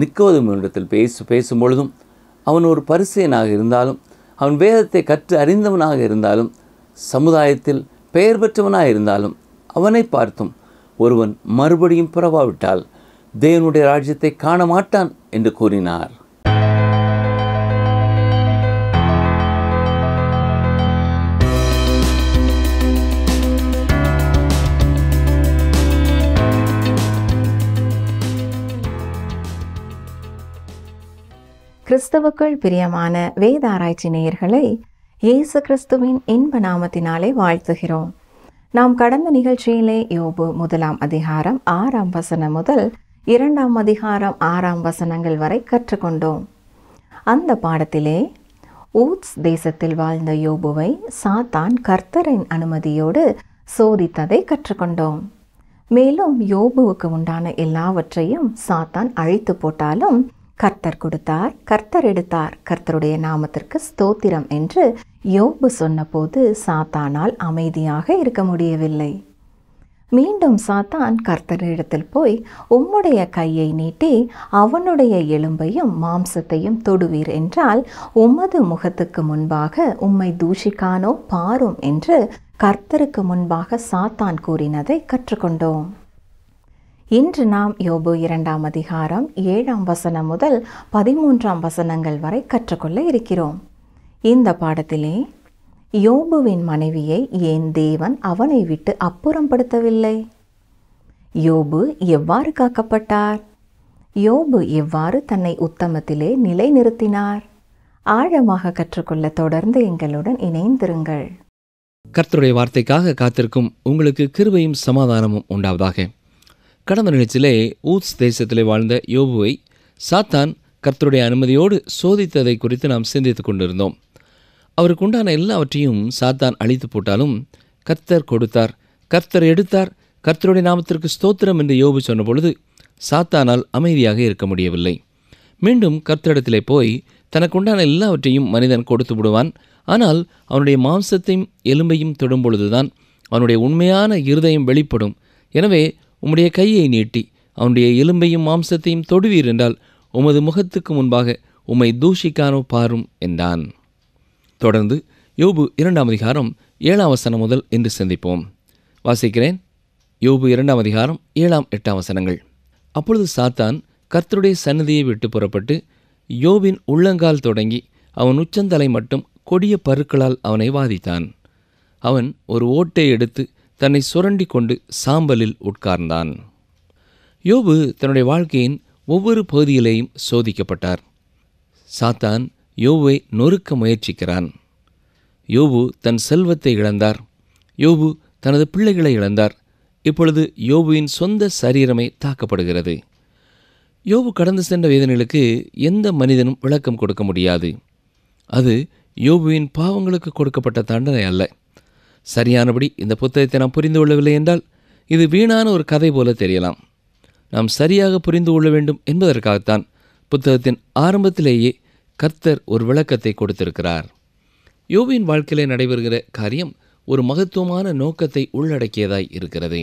நிக்கோதும் இடத்தில் பேசு பேசும்பொழுதும் அவன் ஒரு பரிசையனாக இருந்தாலும் அவன் வேதத்தை கற்று அறிந்தவனாக இருந்தாலும் சமுதாயத்தில் பெயர் பெற்றவனாக இருந்தாலும் அவனை பார்த்தும் ஒருவன் மறுபடியும் பிறவாவிட்டால் தேவனுடைய ராஜ்யத்தை காண மாட்டான் என்று கூறினார் கிறிஸ்தவுக்குள் பிரியமான வேதாராய்ச்சி நேயர்களை இயேசு கிறிஸ்துவின் இன்ப நாமத்தினாலே வாழ்த்துகிறோம் நாம் கடந்த நிகழ்ச்சியிலே யோபு முதலாம் அதிகாரம் ஆறாம் வசனம் முதல் இரண்டாம் அதிகாரம் ஆறாம் வசனங்கள் வரை கற்றுக்கொண்டோம் அந்த பாடத்திலே ஊட்ஸ் தேசத்தில் வாழ்ந்த யோபுவை சாத்தான் கர்த்தரின் அனுமதியோடு சோதித்ததை கற்றுக்கொண்டோம் மேலும் யோபுவுக்கு உண்டான எல்லாவற்றையும் சாத்தான் அழித்து போட்டாலும் கர்த்தர் கொடுத்தார் கர்த்தர் எடுத்தார் கர்த்தருடைய நாமத்திற்கு ஸ்தோத்திரம் என்று யோபு சொன்னபோது சாத்தானால் அமைதியாக இருக்க முடியவில்லை மீண்டும் சாத்தான் கர்த்தரிடத்தில் போய் உம்முடைய கையை நீட்டி அவனுடைய எலும்பையும் மாம்சத்தையும் தொடுவீர் என்றால் உமது முகத்துக்கு முன்பாக உம்மை தூஷிக்கானோ பாரும் என்று கர்த்தருக்கு முன்பாக சாத்தான் கூறினதை கற்றுக்கொண்டோம் இன்று நாம் யோபு இரண்டாம் அதிகாரம் ஏழாம் வசனம் முதல் பதிமூன்றாம் வசனங்கள் வரை கற்றுக்கொள்ள இருக்கிறோம் இந்த பாடத்திலே யோபுவின் மனைவியை ஏன் தேவன் அவனை விட்டு அப்புறம்படுத்தவில்லை யோபு எவ்வாறு காக்கப்பட்டார் யோபு எவ்வாறு தன்னை உத்தமத்திலே நிலைநிறுத்தினார் ஆழமாக கற்றுக்கொள்ள தொடர்ந்து எங்களுடன் இணைந்திருங்கள் கர்த்தருடைய வார்த்தைக்காக காத்திருக்கும் உங்களுக்கு கிருபையும் சமாதானமும் உண்டாவதாக கடந்த நிகழ்ச்சியிலே ஊத்ஸ் தேசத்திலே வாழ்ந்த யோபுவை சாத்தான் கர்த்தருடைய அனுமதியோடு சோதித்ததை குறித்து நாம் சிந்தித்துக் கொண்டிருந்தோம் அவருக்கு உண்டான எல்லாவற்றையும் சாத்தான் அழித்து போட்டாலும் கர்த்தர் கொடுத்தார் கர்த்தர் எடுத்தார் கர்த்தருடைய நாமத்திற்கு ஸ்தோத்திரம் என்று யோபு சொன்ன பொழுது சாத்தானால் அமைதியாக இருக்க முடியவில்லை மீண்டும் கர்த்தரிடத்திலே போய் தனக்குண்டான எல்லாவற்றையும் மனிதன் கொடுத்து விடுவான் ஆனால் அவனுடைய மாம்சத்தையும் எலும்பையும் தொடும் பொழுதுதான் அவனுடைய உண்மையான இருதயம் வெளிப்படும் எனவே உம்முடைய கையை நீட்டி அவனுடைய எலும்பையும் மாம்சத்தையும் தொடுவீர் என்றால் உமது முகத்துக்கு முன்பாக உம்மை தூஷிக்கானோ பாரும் என்றான் தொடர்ந்து யோபு இரண்டாம் அதிகாரம் ஏழாம் வசனம் முதல் என்று சிந்திப்போம் வாசிக்கிறேன் யோபு இரண்டாம் அதிகாரம் ஏழாம் எட்டாம் வசனங்கள் அப்பொழுது சாத்தான் கர்த்தருடைய சன்னதியை விட்டு புறப்பட்டு யோபின் உள்ளங்கால் தொடங்கி அவன் உச்சந்தலை மட்டும் கொடிய பருக்களால் அவனை வாதித்தான் அவன் ஒரு ஓட்டை எடுத்து தன்னை சுரண்டி கொண்டு சாம்பலில் உட்கார்ந்தான் யோபு தன்னுடைய வாழ்க்கையின் ஒவ்வொரு பகுதியிலேயும் சோதிக்கப்பட்டார் சாத்தான் யோவை நொறுக்க முயற்சிக்கிறான் யோபு தன் செல்வத்தை இழந்தார் யோபு தனது பிள்ளைகளை இழந்தார் இப்பொழுது யோபுவின் சொந்த சரீரமே தாக்கப்படுகிறது யோபு கடந்து சென்ற வேதனைகளுக்கு எந்த மனிதனும் விளக்கம் கொடுக்க முடியாது அது யோபுவின் பாவங்களுக்கு கொடுக்கப்பட்ட தண்டனை அல்ல சரியானபடி இந்த புத்தகத்தை நாம் புரிந்து கொள்ளவில்லை என்றால் இது வீணான ஒரு கதை போல தெரியலாம் நாம் சரியாக புரிந்து கொள்ள வேண்டும் என்பதற்காகத்தான் புத்தகத்தின் ஆரம்பத்திலேயே கர்த்தர் ஒரு விளக்கத்தை கொடுத்திருக்கிறார் யோபின் வாழ்க்கையில் நடைபெறுகிற காரியம் ஒரு மகத்துவமான நோக்கத்தை உள்ளடக்கியதாய் இருக்கிறது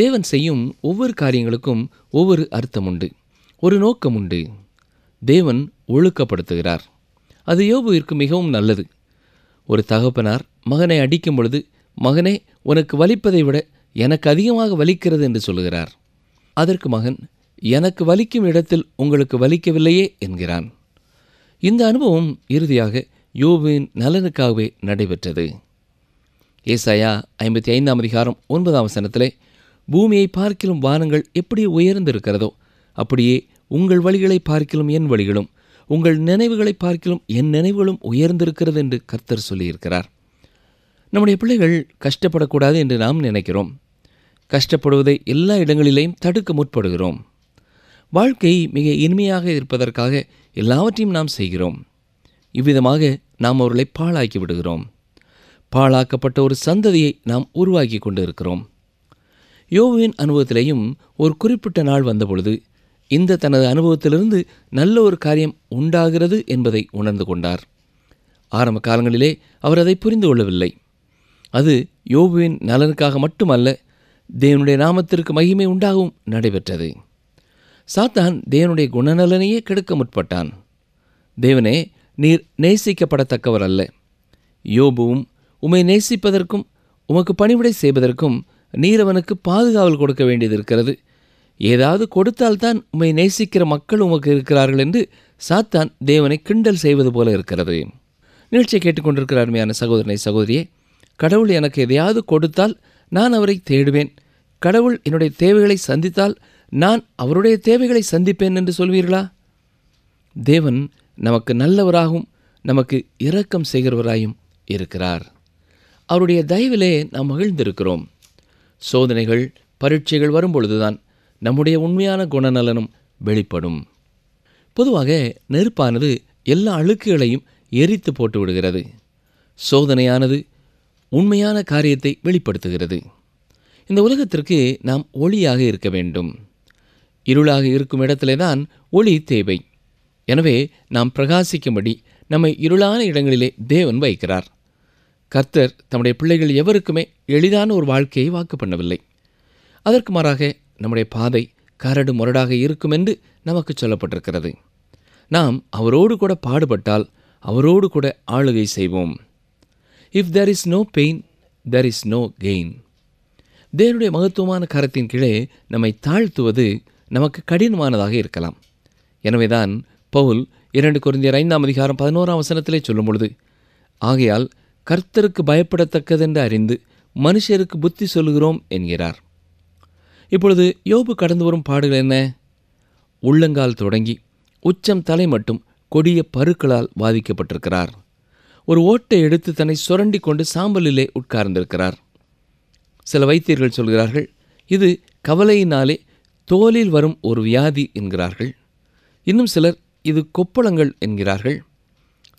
தேவன் செய்யும் ஒவ்வொரு காரியங்களுக்கும் ஒவ்வொரு அர்த்தம் உண்டு ஒரு நோக்கம் உண்டு தேவன் ஒழுக்கப்படுத்துகிறார் அது யோபுவிற்கு மிகவும் நல்லது ஒரு தகப்பனார் மகனை அடிக்கும் பொழுது மகனே உனக்கு வலிப்பதை விட எனக்கு அதிகமாக வலிக்கிறது என்று சொல்லுகிறார் அதற்கு மகன் எனக்கு வலிக்கும் இடத்தில் உங்களுக்கு வலிக்கவில்லையே என்கிறான் இந்த அனுபவம் இறுதியாக யோபுவின் நலனுக்காகவே நடைபெற்றது ஏசாயா ஐம்பத்தி ஐந்தாம் அதிகாரம் ஒன்பதாம் வசனத்திலே பூமியை பார்க்கிலும் வானங்கள் எப்படி உயர்ந்திருக்கிறதோ அப்படியே உங்கள் வழிகளை பார்க்கிலும் என் வழிகளும் உங்கள் நினைவுகளை பார்க்கிலும் என் நினைவுகளும் உயர்ந்திருக்கிறது என்று கர்த்தர் சொல்லியிருக்கிறார் நம்முடைய பிள்ளைகள் கஷ்டப்படக்கூடாது என்று நாம் நினைக்கிறோம் கஷ்டப்படுவதை எல்லா இடங்களிலேயும் தடுக்க முற்படுகிறோம் வாழ்க்கை மிக இனிமையாக இருப்பதற்காக எல்லாவற்றையும் நாம் செய்கிறோம் இவ்விதமாக நாம் அவர்களை பாழாக்கி விடுகிறோம் பாழாக்கப்பட்ட ஒரு சந்ததியை நாம் உருவாக்கி கொண்டு இருக்கிறோம் யோவின் அனுபவத்திலேயும் ஒரு குறிப்பிட்ட நாள் வந்தபொழுது இந்த தனது அனுபவத்திலிருந்து நல்ல ஒரு காரியம் உண்டாகிறது என்பதை உணர்ந்து கொண்டார் ஆரம்ப காலங்களிலே அவர் அதை புரிந்து கொள்ளவில்லை அது யோபுவின் நலனுக்காக மட்டுமல்ல தேவனுடைய நாமத்திற்கு மகிமை உண்டாகவும் நடைபெற்றது சாத்தான் தேவனுடைய குணநலனையே கெடுக்க முற்பட்டான் தேவனே நீர் நேசிக்கப்படத்தக்கவர் அல்ல யோபுவும் உமை நேசிப்பதற்கும் உமக்கு பணிவிடை செய்வதற்கும் நீர் அவனுக்கு பாதுகாவல் கொடுக்க வேண்டியது இருக்கிறது ஏதாவது கொடுத்தால்தான் உம்மை நேசிக்கிற மக்கள் உமக்கு இருக்கிறார்கள் என்று சாத்தான் தேவனை கிண்டல் செய்வது போல இருக்கிறது நிகழ்ச்சியை கேட்டுக்கொண்டிருக்கிற அருமையான சகோதரனை சகோதரியே கடவுள் எனக்கு எதையாவது கொடுத்தால் நான் அவரை தேடுவேன் கடவுள் என்னுடைய தேவைகளை சந்தித்தால் நான் அவருடைய தேவைகளை சந்திப்பேன் என்று சொல்வீர்களா தேவன் நமக்கு நல்லவராகவும் நமக்கு இரக்கம் செய்கிறவராயும் இருக்கிறார் அவருடைய தயவிலே நாம் மகிழ்ந்திருக்கிறோம் சோதனைகள் பரீட்சைகள் வரும்பொழுதுதான் நம்முடைய உண்மையான குணநலனும் வெளிப்படும் பொதுவாக நெருப்பானது எல்லா அழுக்குகளையும் எரித்து போட்டு விடுகிறது சோதனையானது உண்மையான காரியத்தை வெளிப்படுத்துகிறது இந்த உலகத்திற்கு நாம் ஒளியாக இருக்க வேண்டும் இருளாக இருக்கும் இடத்திலே தான் ஒளி தேவை எனவே நாம் பிரகாசிக்கும்படி நம்மை இருளான இடங்களிலே தேவன் வைக்கிறார் கர்த்தர் தம்முடைய பிள்ளைகள் எவருக்குமே எளிதான ஒரு வாழ்க்கையை வாக்கு பண்ணவில்லை அதற்கு மாறாக நம்முடைய பாதை கரடு முரடாக இருக்கும் என்று நமக்கு சொல்லப்பட்டிருக்கிறது நாம் அவரோடு கூட பாடுபட்டால் அவரோடு கூட ஆளுகை செய்வோம் if there is no pain there is no gain தேவனுடைய மகத்துவமான கரத்தின் கீழே நம்மை தாழ்த்துவது நமக்கு கடினமானதாக இருக்கலாம் எனவேதான் பவுல் இரண்டு குறைந்த ஐந்தாம் அதிகாரம் பதினோராம் வசனத்திலே சொல்லும் பொழுது ஆகையால் கர்த்தருக்கு பயப்படத்தக்கதென்று அறிந்து மனுஷருக்கு புத்தி சொல்கிறோம் என்கிறார் இப்பொழுது யோபு கடந்து வரும் பாடுகள் என்ன உள்ளங்கால் தொடங்கி உச்சம் தலை மட்டும் கொடிய பருக்களால் பாதிக்கப்பட்டிருக்கிறார் ஒரு ஓட்டை எடுத்து தன்னை சுரண்டி கொண்டு சாம்பலிலே உட்கார்ந்திருக்கிறார் சில வைத்தியர்கள் சொல்கிறார்கள் இது கவலையினாலே தோலில் வரும் ஒரு வியாதி என்கிறார்கள் இன்னும் சிலர் இது கொப்பளங்கள் என்கிறார்கள்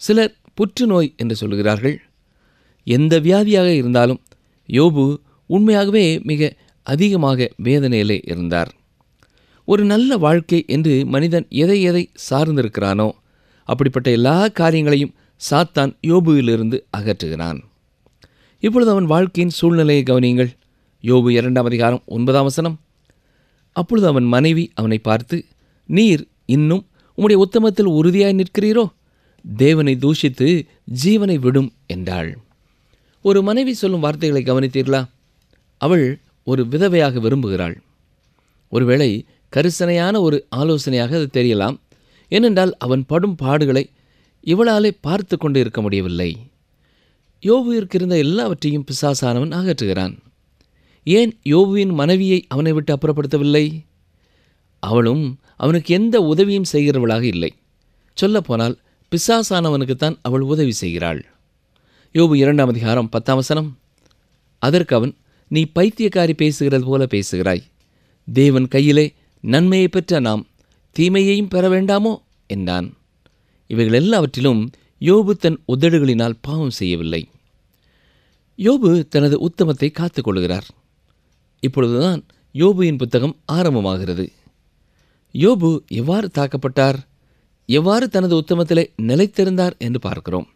சிலர் புற்றுநோய் என்று சொல்கிறார்கள் எந்த வியாதியாக இருந்தாலும் யோபு உண்மையாகவே மிக அதிகமாக வேதனையிலே இருந்தார் ஒரு நல்ல வாழ்க்கை என்று மனிதன் எதை எதை சார்ந்திருக்கிறானோ அப்படிப்பட்ட எல்லா காரியங்களையும் சாத்தான் யோபுவிலிருந்து அகற்றுகிறான் இப்பொழுது அவன் வாழ்க்கையின் சூழ்நிலையை கவனியுங்கள் யோபு இரண்டாம் அதிகாரம் ஒன்பதாம் வசனம் அப்பொழுது அவன் மனைவி அவனை பார்த்து நீர் இன்னும் உம்முடைய உத்தமத்தில் உறுதியாய் நிற்கிறீரோ தேவனை தூஷித்து ஜீவனை விடும் என்றாள் ஒரு மனைவி சொல்லும் வார்த்தைகளை கவனித்தீர்களா அவள் ஒரு விதவையாக விரும்புகிறாள் ஒருவேளை கரிசனையான ஒரு ஆலோசனையாக அது தெரியலாம் ஏனென்றால் அவன் படும் பாடுகளை இவளாலே பார்த்து கொண்டு இருக்க முடியவில்லை யோபுவிற்கு இருந்த எல்லாவற்றையும் பிசாசானவன் அகற்றுகிறான் ஏன் யோபுவின் மனைவியை அவனை விட்டு அப்புறப்படுத்தவில்லை அவளும் அவனுக்கு எந்த உதவியும் செய்கிறவளாக இல்லை சொல்லப்போனால் பிசாசானவனுக்குத்தான் அவள் உதவி செய்கிறாள் யோபு இரண்டாம் அதிகாரம் பத்தாம் வசனம் அதற்கு அவன் நீ பைத்தியக்காரி பேசுகிறது போல பேசுகிறாய் தேவன் கையிலே நன்மையை பெற்ற நாம் தீமையையும் பெற வேண்டாமோ என்றான் இவைகள் எல்லாவற்றிலும் யோபு தன் உதடுகளினால் பாவம் செய்யவில்லை யோபு தனது உத்தமத்தை காத்துக் கொள்கிறார் இப்பொழுதுதான் யோபுவின் புத்தகம் ஆரம்பமாகிறது யோபு எவ்வாறு தாக்கப்பட்டார் எவ்வாறு தனது உத்தமத்திலே நிலைத்திருந்தார் என்று பார்க்கிறோம்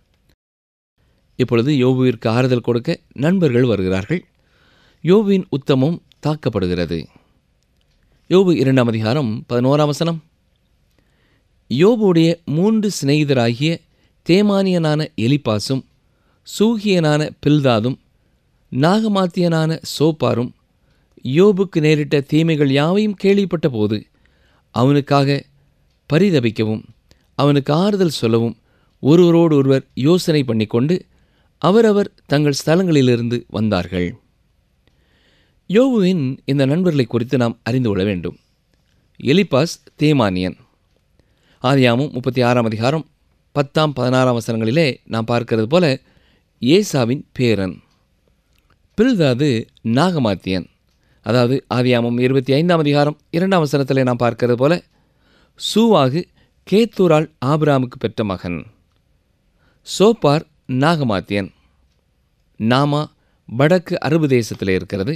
இப்பொழுது யோபுவிற்கு ஆறுதல் கொடுக்க நண்பர்கள் வருகிறார்கள் யோபுவின் உத்தமம் தாக்கப்படுகிறது யோபு இரண்டாம் அதிகாரம் பதினோராம் வசனம் யோபுடைய மூன்று சிநேகிதராகிய தேமானியனான எலிபாசும் சூகியனான பில்தாதும் நாகமாத்தியனான சோபாரும் யோபுக்கு நேரிட்ட தீமைகள் யாவையும் கேள்விப்பட்ட போது அவனுக்காக பரிதபிக்கவும் அவனுக்கு ஆறுதல் சொல்லவும் ஒருவரோடு ஒருவர் யோசனை பண்ணிக்கொண்டு அவரவர் தங்கள் ஸ்தலங்களிலிருந்து வந்தார்கள் யோவுவின் இந்த நண்பர்களை குறித்து நாம் அறிந்து கொள்ள வேண்டும் எலிபாஸ் தேமானியன் ஆதியாமும் முப்பத்தி ஆறாம் அதிகாரம் பத்தாம் பதினாறாம் வசனங்களிலே நாம் பார்க்கிறது போல ஏசாவின் பேரன் பில்தாது நாகமாத்தியன் அதாவது ஆதியாமும் இருபத்தி ஐந்தாம் அதிகாரம் இரண்டாம் வசனத்தில் நாம் பார்க்கிறது போல சூவாகு கேத்தூரால் ஆபிராமுக்கு பெற்ற மகன் சோப்பார் நாகமாத்தியன் நாமா வடக்கு அரபு தேசத்தில் இருக்கிறது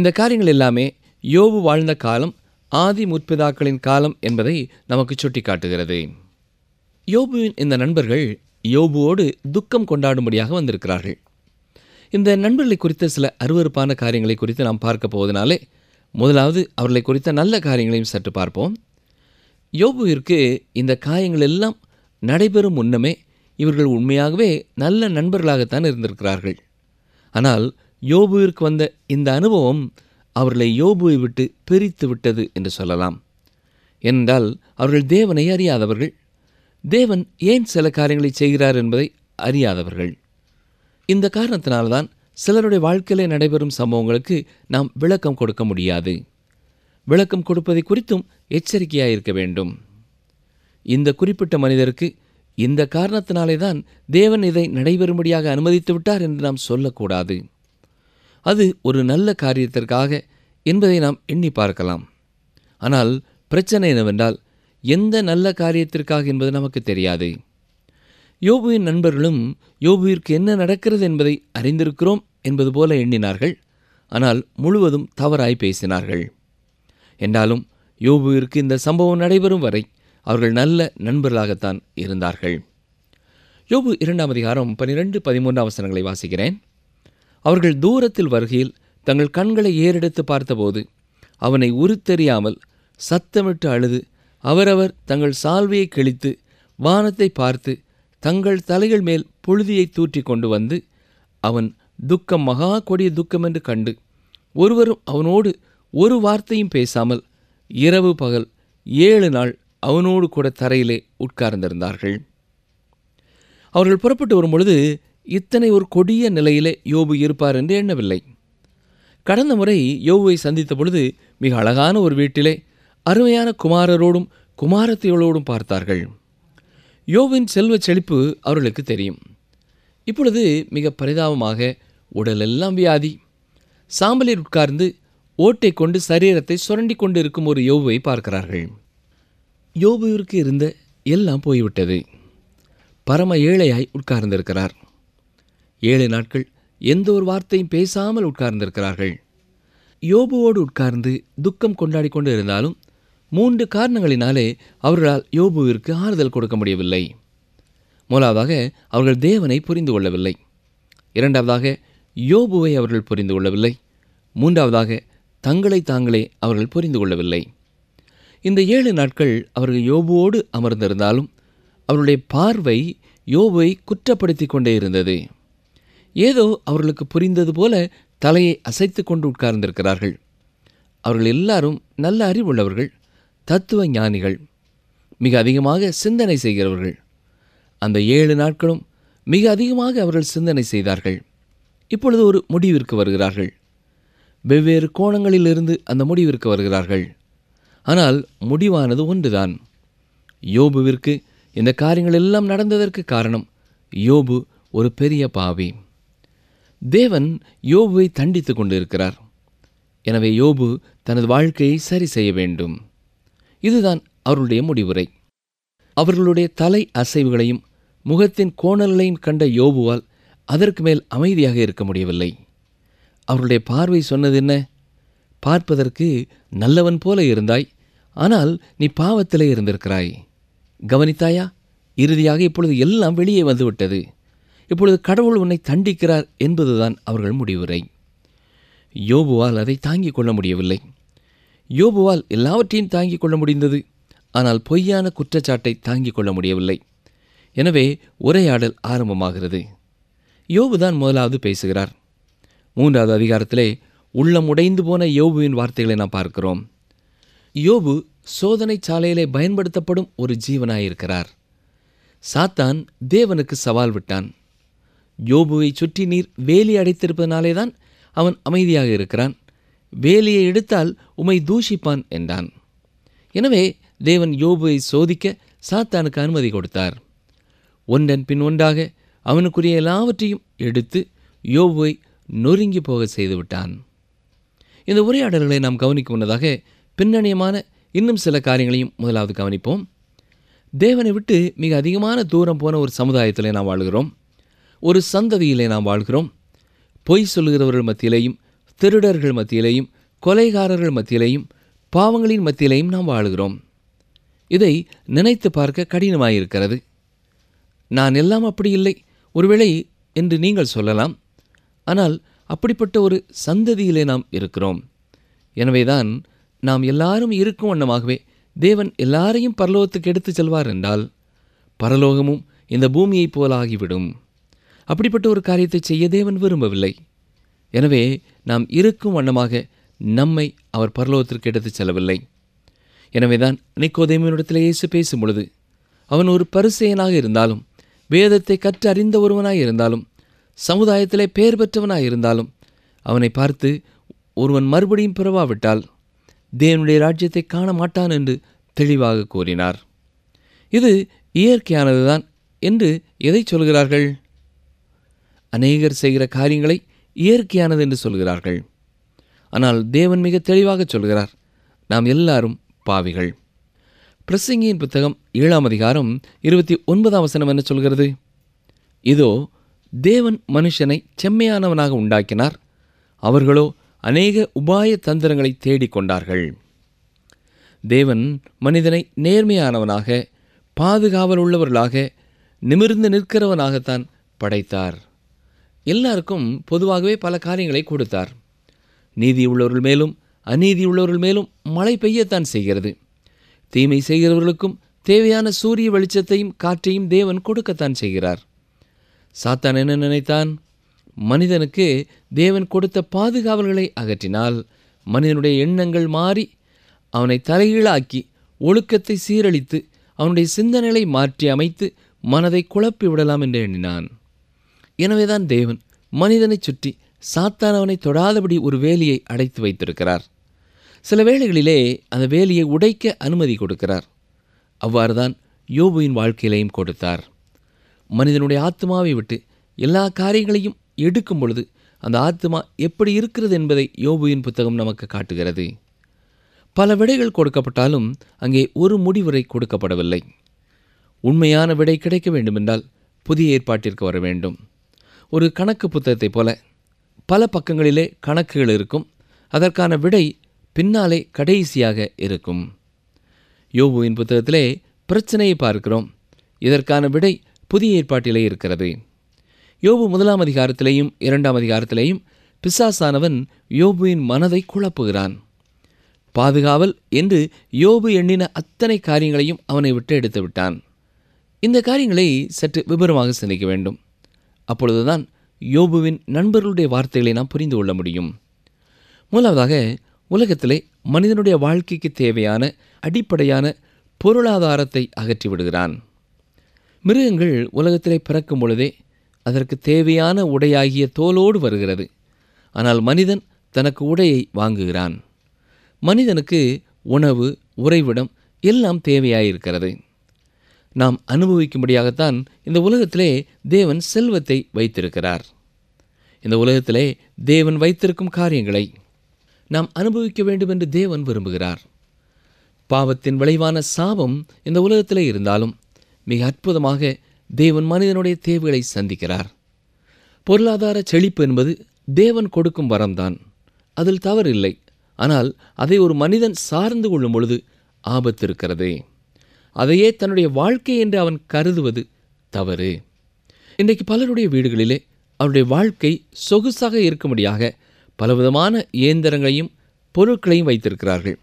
இந்த காரியங்கள் எல்லாமே யோபு வாழ்ந்த காலம் ஆதி முற்பிதாக்களின் காலம் என்பதை நமக்கு சுட்டிக்காட்டுகிறது யோபுவின் இந்த நண்பர்கள் யோபுவோடு துக்கம் கொண்டாடும்படியாக வந்திருக்கிறார்கள் இந்த நண்பர்களை குறித்த சில அருவறுப்பான காரியங்களை குறித்து நாம் பார்க்க போவதனாலே முதலாவது அவர்களை குறித்த நல்ல காரியங்களையும் சற்று பார்ப்போம் யோபுவிற்கு இந்த காயங்கள் எல்லாம் நடைபெறும் முன்னமே இவர்கள் உண்மையாகவே நல்ல நண்பர்களாகத்தான் இருந்திருக்கிறார்கள் ஆனால் யோபுவிற்கு வந்த இந்த அனுபவம் அவர்களை யோபுவை விட்டு பிரித்து விட்டது என்று சொல்லலாம் என்றால் அவர்கள் தேவனை அறியாதவர்கள் தேவன் ஏன் சில காரியங்களை செய்கிறார் என்பதை அறியாதவர்கள் இந்த காரணத்தினால்தான் சிலருடைய வாழ்க்கையிலே நடைபெறும் சம்பவங்களுக்கு நாம் விளக்கம் கொடுக்க முடியாது விளக்கம் கொடுப்பதை குறித்தும் எச்சரிக்கையாக இருக்க வேண்டும் இந்த குறிப்பிட்ட மனிதருக்கு இந்த காரணத்தினாலே தான் தேவன் இதை நடைபெறும்படியாக அனுமதித்து விட்டார் என்று நாம் சொல்லக்கூடாது அது ஒரு நல்ல காரியத்திற்காக என்பதை நாம் எண்ணி பார்க்கலாம் ஆனால் பிரச்சனை என்னவென்றால் எந்த நல்ல காரியத்திற்காக என்பது நமக்கு தெரியாது யோபுவின் நண்பர்களும் யோபுவிற்கு என்ன நடக்கிறது என்பதை அறிந்திருக்கிறோம் என்பது போல எண்ணினார்கள் ஆனால் முழுவதும் தவறாய் பேசினார்கள் என்றாலும் யோபுவிற்கு இந்த சம்பவம் நடைபெறும் வரை அவர்கள் நல்ல நண்பர்களாகத்தான் இருந்தார்கள் யோபு இரண்டாம் அதிகாரம் பனிரெண்டு பதிமூன்றாம் வசனங்களை வாசிக்கிறேன் அவர்கள் தூரத்தில் வருகையில் தங்கள் கண்களை ஏறெடுத்து பார்த்தபோது அவனை உருத்தெறியாமல் சத்தமிட்டு அழுது அவரவர் தங்கள் சால்வையை கிழித்து வானத்தை பார்த்து தங்கள் தலைகள் மேல் புழுதியை தூற்றி கொண்டு வந்து அவன் துக்கம் மகா கொடிய துக்கம் என்று கண்டு ஒருவரும் அவனோடு ஒரு வார்த்தையும் பேசாமல் இரவு பகல் ஏழு நாள் அவனோடு கூட தரையிலே உட்கார்ந்திருந்தார்கள் அவர்கள் புறப்பட்டு வரும்பொழுது இத்தனை ஒரு கொடிய நிலையிலே யோபு இருப்பார் என்று எண்ணவில்லை கடந்த முறை யோபுவை சந்தித்த பொழுது மிக அழகான ஒரு வீட்டிலே அருமையான குமாரரோடும் குமாரத்திகளோடும் பார்த்தார்கள் யோவின் செல்வ செழிப்பு அவர்களுக்கு தெரியும் இப்பொழுது மிக பரிதாபமாக உடலெல்லாம் வியாதி சாம்பலில் உட்கார்ந்து ஓட்டை கொண்டு சரீரத்தை சுரண்டி கொண்டு இருக்கும் ஒரு யோபுவை பார்க்கிறார்கள் யோபுவிற்கு இருந்த எல்லாம் போய்விட்டது பரம ஏழையாய் உட்கார்ந்திருக்கிறார் ஏழு நாட்கள் எந்த ஒரு வார்த்தையும் பேசாமல் உட்கார்ந்திருக்கிறார்கள் யோபுவோடு உட்கார்ந்து துக்கம் கொண்டாடி கொண்டு இருந்தாலும் மூன்று காரணங்களினாலே அவர்களால் யோபுவிற்கு ஆறுதல் கொடுக்க முடியவில்லை முதலாவதாக அவர்கள் தேவனை புரிந்து கொள்ளவில்லை இரண்டாவதாக யோபுவை அவர்கள் புரிந்து கொள்ளவில்லை மூன்றாவதாக தங்களை தாங்களே அவர்கள் புரிந்து கொள்ளவில்லை இந்த ஏழு நாட்கள் அவர்கள் யோபுவோடு அமர்ந்திருந்தாலும் அவருடைய பார்வை யோபுவை குற்றப்படுத்தி கொண்டே இருந்தது ஏதோ அவர்களுக்கு புரிந்தது போல தலையை அசைத்து கொண்டு உட்கார்ந்திருக்கிறார்கள் அவர்கள் எல்லாரும் நல்ல அறிவுள்ளவர்கள் தத்துவ ஞானிகள் மிக அதிகமாக சிந்தனை செய்கிறவர்கள் அந்த ஏழு நாட்களும் மிக அதிகமாக அவர்கள் சிந்தனை செய்தார்கள் இப்பொழுது ஒரு முடிவிற்கு வருகிறார்கள் வெவ்வேறு கோணங்களிலிருந்து அந்த முடிவிற்கு வருகிறார்கள் ஆனால் முடிவானது ஒன்றுதான் யோபுவிற்கு இந்த காரியங்கள் எல்லாம் நடந்ததற்கு காரணம் யோபு ஒரு பெரிய பாவி தேவன் யோபுவை தண்டித்து கொண்டிருக்கிறார் எனவே யோபு தனது வாழ்க்கையை சரி செய்ய வேண்டும் இதுதான் அவருடைய முடிவுரை அவர்களுடைய தலை அசைவுகளையும் முகத்தின் கோணல்களையும் கண்ட யோபுவால் அதற்கு மேல் அமைதியாக இருக்க முடியவில்லை அவருடைய பார்வை சொன்னது என்ன பார்ப்பதற்கு நல்லவன் போல இருந்தாய் ஆனால் நீ பாவத்திலே இருந்திருக்கிறாய் கவனித்தாயா இறுதியாக இப்பொழுது எல்லாம் வெளியே வந்துவிட்டது இப்பொழுது கடவுள் உன்னை தண்டிக்கிறார் என்பதுதான் அவர்கள் முடிவுரை யோபுவால் அதை தாங்கிக் கொள்ள முடியவில்லை யோபுவால் எல்லாவற்றையும் தாங்கிக் கொள்ள முடிந்தது ஆனால் பொய்யான குற்றச்சாட்டை தாங்கிக் கொள்ள முடியவில்லை எனவே உரையாடல் ஆரம்பமாகிறது யோபுதான் முதலாவது பேசுகிறார் மூன்றாவது அதிகாரத்திலே உள்ளம் உடைந்து போன யோபுவின் வார்த்தைகளை நாம் பார்க்கிறோம் யோபு சோதனை சாலையிலே பயன்படுத்தப்படும் ஒரு ஜீவனாயிருக்கிறார் சாத்தான் தேவனுக்கு சவால் விட்டான் யோபுவை சுற்றி நீர் வேலி அடைத்திருப்பதனாலே தான் அவன் அமைதியாக இருக்கிறான் வேலியை எடுத்தால் உமை தூஷிப்பான் என்றான் எனவே தேவன் யோபுவை சோதிக்க சாத்தானுக்கு அனுமதி கொடுத்தார் ஒன்றன் பின் ஒன்றாக அவனுக்குரிய எல்லாவற்றையும் எடுத்து யோபுவை நொறுங்கி போக செய்துவிட்டான் இந்த உரையாடல்களை நாம் கவனிக்க முன்னதாக பின்னணியமான இன்னும் சில காரியங்களையும் முதலாவது கவனிப்போம் தேவனை விட்டு மிக அதிகமான தூரம் போன ஒரு சமுதாயத்தில் நாம் வாழ்கிறோம் ஒரு சந்ததியிலே நாம் வாழ்கிறோம் பொய் சொல்லுகிறவர்கள் மத்தியிலேயும் திருடர்கள் மத்தியிலேயும் கொலைகாரர்கள் மத்தியிலேயும் பாவங்களின் மத்தியிலேயும் நாம் வாழுகிறோம் இதை நினைத்து பார்க்க கடினமாயிருக்கிறது நான் எல்லாம் அப்படி இல்லை ஒருவேளை என்று நீங்கள் சொல்லலாம் ஆனால் அப்படிப்பட்ட ஒரு சந்ததியிலே நாம் இருக்கிறோம் எனவேதான் நாம் எல்லாரும் இருக்கும் வண்ணமாகவே தேவன் எல்லாரையும் பரலோகத்துக்கு எடுத்துச் செல்வார் என்றால் பரலோகமும் இந்த பூமியைப் போலாகிவிடும் அப்படிப்பட்ட ஒரு காரியத்தை செய்ய தேவன் விரும்பவில்லை எனவே நாம் இருக்கும் வண்ணமாக நம்மை அவர் பரலோகத்திற்கு எடுத்துச் செல்லவில்லை எனவேதான் நிக்கோதேமியனிடத்தில் இயேசு பேசும் பொழுது அவன் ஒரு பரிசெயனாக இருந்தாலும் வேதத்தை கற்று அறிந்த ஒருவனாய் இருந்தாலும் சமுதாயத்திலே பெயர் பெற்றவனாய் இருந்தாலும் அவனை பார்த்து ஒருவன் மறுபடியும் பிறவாவிட்டால் தேவனுடைய ராஜ்யத்தை காண மாட்டான் என்று தெளிவாக கூறினார் இது இயற்கையானதுதான் என்று எதை சொல்கிறார்கள் அநேகர் செய்கிற காரியங்களை இயற்கையானது என்று சொல்கிறார்கள் ஆனால் தேவன் மிக தெளிவாக சொல்கிறார் நாம் எல்லாரும் பாவிகள் பிரசங்கியின் புத்தகம் ஏழாம் அதிகாரம் இருபத்தி ஒன்பதாம் வசனம் என்ன சொல்கிறது இதோ தேவன் மனுஷனை செம்மையானவனாக உண்டாக்கினார் அவர்களோ அநேக உபாய தந்திரங்களை தேடிக்கொண்டார்கள் தேவன் மனிதனை நேர்மையானவனாக பாதுகாவல் உள்ளவர்களாக நிமிர்ந்து நிற்கிறவனாகத்தான் படைத்தார் எல்லாருக்கும் பொதுவாகவே பல காரியங்களை கொடுத்தார் நீதி உள்ளவர்கள் மேலும் அநீதி உள்ளவர்கள் மேலும் மழை பெய்யத்தான் செய்கிறது தீமை செய்கிறவர்களுக்கும் தேவையான சூரிய வெளிச்சத்தையும் காற்றையும் தேவன் கொடுக்கத்தான் செய்கிறார் சாத்தான் என்ன நினைத்தான் மனிதனுக்கு தேவன் கொடுத்த பாதுகாவல்களை அகற்றினால் மனிதனுடைய எண்ணங்கள் மாறி அவனை தலைகீழாக்கி ஒழுக்கத்தை சீரழித்து அவனுடைய சிந்தனைகளை மாற்றி அமைத்து மனதை குழப்பி விடலாம் என்று எண்ணினான் எனவேதான் தேவன் மனிதனைச் சுற்றி சாத்தானவனை தொடாதபடி ஒரு வேலியை அடைத்து வைத்திருக்கிறார் சில வேளைகளிலே அந்த வேலியை உடைக்க அனுமதி கொடுக்கிறார் அவ்வாறுதான் யோபுவின் வாழ்க்கையிலையும் கொடுத்தார் மனிதனுடைய ஆத்மாவை விட்டு எல்லா காரியங்களையும் எடுக்கும் பொழுது அந்த ஆத்மா எப்படி இருக்கிறது என்பதை யோபுவின் புத்தகம் நமக்கு காட்டுகிறது பல விடைகள் கொடுக்கப்பட்டாலும் அங்கே ஒரு முடிவுரை கொடுக்கப்படவில்லை உண்மையான விடை கிடைக்க வேண்டுமென்றால் புதிய ஏற்பாட்டிற்கு வர வேண்டும் ஒரு கணக்கு புத்தகத்தைப் போல பல பக்கங்களிலே கணக்குகள் இருக்கும் அதற்கான விடை பின்னாலே கடைசியாக இருக்கும் யோபுவின் புத்தகத்திலே பிரச்சனையை பார்க்கிறோம் இதற்கான விடை புதிய ஏற்பாட்டிலே இருக்கிறது யோபு முதலாம் அதிகாரத்திலேயும் இரண்டாம் அதிகாரத்திலேயும் பிசாசானவன் யோபுவின் மனதை குழப்புகிறான் பாதுகாவல் என்று யோபு எண்ணின அத்தனை காரியங்களையும் அவனை விட்டு எடுத்து விட்டான் இந்த காரியங்களை சற்று விபரமாக சிந்திக்க வேண்டும் அப்பொழுதுதான் யோபுவின் நண்பர்களுடைய வார்த்தைகளை நாம் புரிந்து கொள்ள முடியும் முதலாவதாக உலகத்திலே மனிதனுடைய வாழ்க்கைக்கு தேவையான அடிப்படையான பொருளாதாரத்தை அகற்றி விடுகிறான் மிருகங்கள் உலகத்திலே பிறக்கும் பொழுதே அதற்கு தேவையான உடையாகிய தோலோடு வருகிறது ஆனால் மனிதன் தனக்கு உடையை வாங்குகிறான் மனிதனுக்கு உணவு உறைவிடம் எல்லாம் தேவையாயிருக்கிறது நாம் அனுபவிக்கும்படியாகத்தான் இந்த உலகத்திலே தேவன் செல்வத்தை வைத்திருக்கிறார் இந்த உலகத்திலே தேவன் வைத்திருக்கும் காரியங்களை நாம் அனுபவிக்க வேண்டும் என்று தேவன் விரும்புகிறார் பாவத்தின் விளைவான சாபம் இந்த உலகத்திலே இருந்தாலும் மிக அற்புதமாக தேவன் மனிதனுடைய தேவைகளை சந்திக்கிறார் பொருளாதார செழிப்பு என்பது தேவன் கொடுக்கும் வரம்தான் அதில் தவறில்லை ஆனால் அதை ஒரு மனிதன் சார்ந்து கொள்ளும் பொழுது ஆபத்து இருக்கிறதே அதையே தன்னுடைய வாழ்க்கை என்று அவன் கருதுவது தவறு இன்றைக்கு பலருடைய வீடுகளிலே அவருடைய வாழ்க்கை சொகுசாக இருக்கும்படியாக பலவிதமான இயந்திரங்களையும் பொருட்களையும் வைத்திருக்கிறார்கள்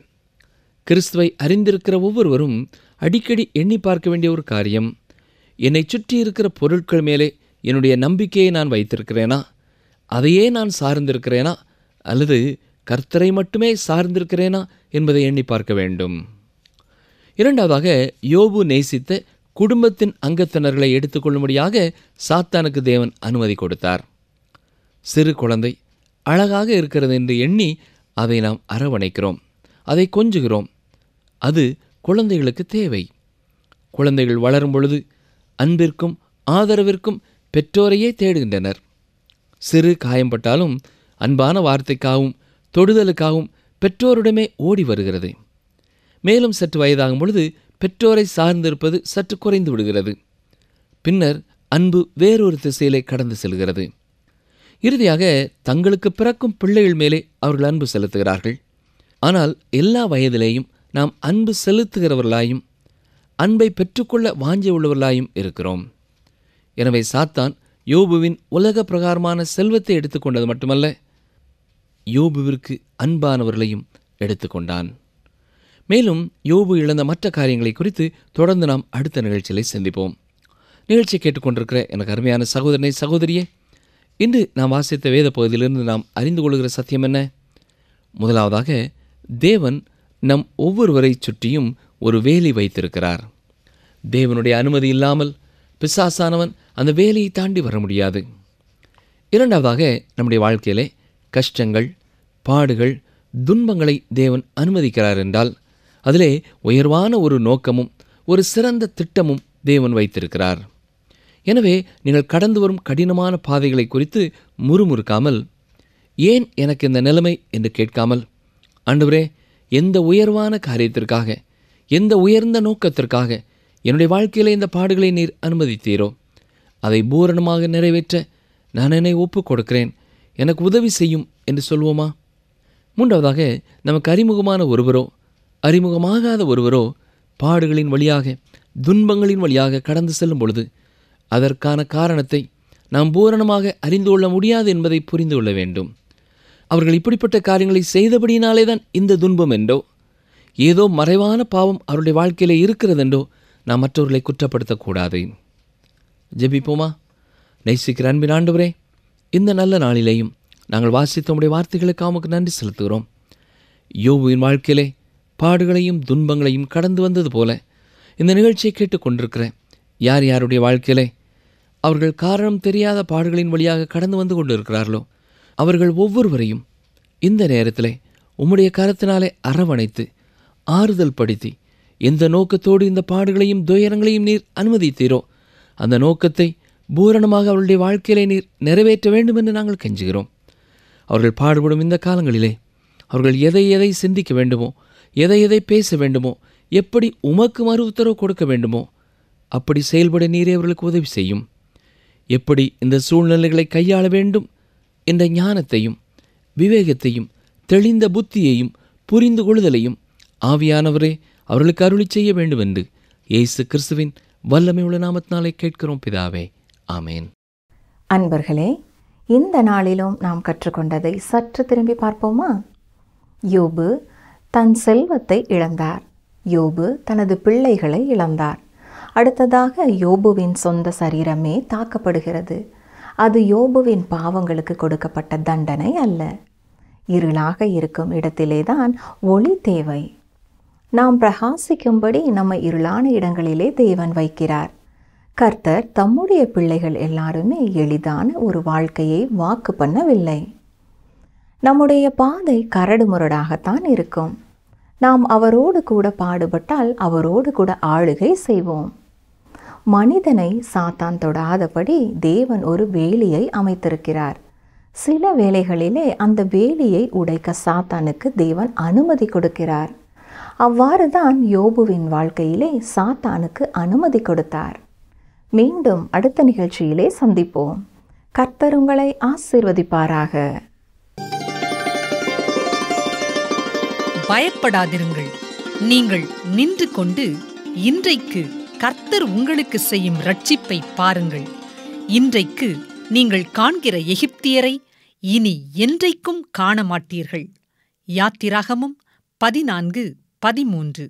கிறிஸ்துவை அறிந்திருக்கிற ஒவ்வொருவரும் அடிக்கடி எண்ணி பார்க்க வேண்டிய ஒரு காரியம் என்னை சுற்றி இருக்கிற பொருட்கள் மேலே என்னுடைய நம்பிக்கையை நான் வைத்திருக்கிறேனா அதையே நான் சார்ந்திருக்கிறேனா அல்லது கர்த்தரை மட்டுமே சார்ந்திருக்கிறேனா என்பதை எண்ணி பார்க்க வேண்டும் இரண்டாவதாக யோபு நேசித்த குடும்பத்தின் அங்கத்தினர்களை எடுத்துக்கொள்ளும்படியாக சாத்தானுக்கு தேவன் அனுமதி கொடுத்தார் சிறு குழந்தை அழகாக இருக்கிறது என்று எண்ணி அதை நாம் அரவணைக்கிறோம் அதை கொஞ்சுகிறோம் அது குழந்தைகளுக்கு தேவை குழந்தைகள் வளரும் பொழுது அன்பிற்கும் ஆதரவிற்கும் பெற்றோரையே தேடுகின்றனர் சிறு காயம்பட்டாலும் அன்பான வார்த்தைக்காகவும் தொடுதலுக்காகவும் பெற்றோரிடமே ஓடி வருகிறது மேலும் சற்று வயதாகும் பொழுது பெற்றோரை சார்ந்திருப்பது சற்று குறைந்து விடுகிறது பின்னர் அன்பு வேறொரு திசையிலே கடந்து செல்கிறது இறுதியாக தங்களுக்கு பிறக்கும் பிள்ளைகள் மேலே அவர்கள் அன்பு செலுத்துகிறார்கள் ஆனால் எல்லா வயதிலேயும் நாம் அன்பு செலுத்துகிறவர்களாயும் அன்பை பெற்றுக்கொள்ள வாஞ்சி உள்ளவர்களாயும் இருக்கிறோம் எனவே சாத்தான் யோபுவின் உலக பிரகாரமான செல்வத்தை எடுத்துக்கொண்டது மட்டுமல்ல யோபுவிற்கு அன்பானவர்களையும் எடுத்துக்கொண்டான் மேலும் யோபு இழந்த மற்ற காரியங்களை குறித்து தொடர்ந்து நாம் அடுத்த நிகழ்ச்சிகளை சந்திப்போம் நிகழ்ச்சி கேட்டுக்கொண்டிருக்கிற எனக்கு அருமையான சகோதரனை சகோதரியே இன்று நாம் வாசித்த வேத பகுதியிலிருந்து நாம் அறிந்து கொள்கிற சத்தியம் என்ன முதலாவதாக தேவன் நம் ஒவ்வொருவரை சுற்றியும் ஒரு வேலி வைத்திருக்கிறார் தேவனுடைய அனுமதி இல்லாமல் பிசாசானவன் அந்த வேலையை தாண்டி வர முடியாது இரண்டாவதாக நம்முடைய வாழ்க்கையிலே கஷ்டங்கள் பாடுகள் துன்பங்களை தேவன் அனுமதிக்கிறார் என்றால் அதிலே உயர்வான ஒரு நோக்கமும் ஒரு சிறந்த திட்டமும் தேவன் வைத்திருக்கிறார் எனவே நீங்கள் கடந்து வரும் கடினமான பாதைகளை குறித்து முறுமுறுக்காமல் ஏன் எனக்கு இந்த நிலைமை என்று கேட்காமல் அன்றுவரே எந்த உயர்வான காரியத்திற்காக எந்த உயர்ந்த நோக்கத்திற்காக என்னுடைய வாழ்க்கையில் இந்த பாடுகளை நீர் அனுமதித்தீரோ அதை பூரணமாக நிறைவேற்ற நான் என்னை ஒப்புக் கொடுக்கிறேன் எனக்கு உதவி செய்யும் என்று சொல்வோமா மூன்றாவதாக நமக்கு அறிமுகமான ஒருவரோ அறிமுகமாகாத ஒருவரோ பாடுகளின் வழியாக துன்பங்களின் வழியாக கடந்து செல்லும் பொழுது அதற்கான காரணத்தை நாம் பூரணமாக அறிந்து கொள்ள முடியாது என்பதை புரிந்து கொள்ள வேண்டும் அவர்கள் இப்படிப்பட்ட காரியங்களை செய்தபடியினாலே தான் இந்த துன்பம் என்றோ ஏதோ மறைவான பாவம் அவருடைய வாழ்க்கையிலே இருக்கிறதென்றோ நாம் மற்றவர்களை குற்றப்படுத்தக்கூடாது ஜெபிப்போமா நேசிக்கிற அன்பின் ஆண்டவரே இந்த நல்ல நாளிலேயும் நாங்கள் வாசித்த உடைய வார்த்தைகளுக்கு அவனுக்கு நன்றி செலுத்துகிறோம் யோபுவின் வாழ்க்கையிலே பாடுகளையும் துன்பங்களையும் கடந்து வந்தது போல இந்த நிகழ்ச்சியை கொண்டிருக்கிறேன் யார் யாருடைய வாழ்க்கையிலே அவர்கள் காரணம் தெரியாத பாடுகளின் வழியாக கடந்து வந்து கொண்டிருக்கிறார்களோ அவர்கள் ஒவ்வொருவரையும் இந்த நேரத்தில் உம்முடைய கரத்தினாலே அரவணைத்து ஆறுதல் படுத்தி எந்த நோக்கத்தோடு இந்த பாடுகளையும் துயரங்களையும் நீர் அனுமதித்தீரோ அந்த நோக்கத்தை பூரணமாக அவருடைய வாழ்க்கையிலே நீர் நிறைவேற்ற வேண்டும் என்று நாங்கள் கெஞ்சுகிறோம் அவர்கள் பாடுபடும் இந்த காலங்களிலே அவர்கள் எதை எதை சிந்திக்க வேண்டுமோ எதை எதை பேச வேண்டுமோ எப்படி உமக்கு மறு உத்தரவு கொடுக்க வேண்டுமோ அப்படி செயல்பட நீரே அவர்களுக்கு உதவி செய்யும் எப்படி இந்த சூழ்நிலைகளை கையாள வேண்டும் என்ற ஞானத்தையும் விவேகத்தையும் தெளிந்த புத்தியையும் புரிந்து கொள்ளுதலையும் ஆவியானவரே அவர்களுக்கு அருளி செய்ய வேண்டும் என்று இயேசு கிறிஸ்துவின் வல்லமை உள்ள நாமத்தினாலே கேட்கிறோம் பிதாவே ஆமேன் அன்பர்களே இந்த நாளிலும் நாம் கற்றுக்கொண்டதை சற்று திரும்பி பார்ப்போமா யோபு தன் செல்வத்தை இழந்தார் யோபு தனது பிள்ளைகளை இழந்தார் அடுத்ததாக யோபுவின் சொந்த சரீரமே தாக்கப்படுகிறது அது யோபுவின் பாவங்களுக்கு கொடுக்கப்பட்ட தண்டனை அல்ல இருளாக இருக்கும் இடத்திலேதான் ஒளி தேவை நாம் பிரகாசிக்கும்படி நம்ம இருளான இடங்களிலே தேவன் வைக்கிறார் கர்த்தர் தம்முடைய பிள்ளைகள் எல்லாருமே எளிதான ஒரு வாழ்க்கையை வாக்கு பண்ணவில்லை நம்முடைய பாதை கரடுமுரடாகத்தான் இருக்கும் நாம் அவரோடு கூட பாடுபட்டால் அவரோடு கூட ஆளுகை செய்வோம் மனிதனை சாத்தான் தொடாதபடி தேவன் ஒரு வேலியை அமைத்திருக்கிறார் சில வேளைகளிலே அந்த வேலியை உடைக்க சாத்தானுக்கு தேவன் அனுமதி கொடுக்கிறார் அவ்வாறு தான் யோபுவின் வாழ்க்கையிலே சாத்தானுக்கு அனுமதி கொடுத்தார் மீண்டும் அடுத்த நிகழ்ச்சியிலே சந்திப்போம் கர்த்தருங்களை ஆசிர்வதிப்பாராக பயப்படாதிருங்கள் நீங்கள் நின்று கொண்டு இன்றைக்கு கர்த்தர் உங்களுக்கு செய்யும் ரட்சிப்பை பாருங்கள் இன்றைக்கு நீங்கள் காண்கிற எகிப்தியரை இனி என்றைக்கும் காண மாட்டீர்கள் யாத்திராகமும் பதினான்கு பதிமூன்று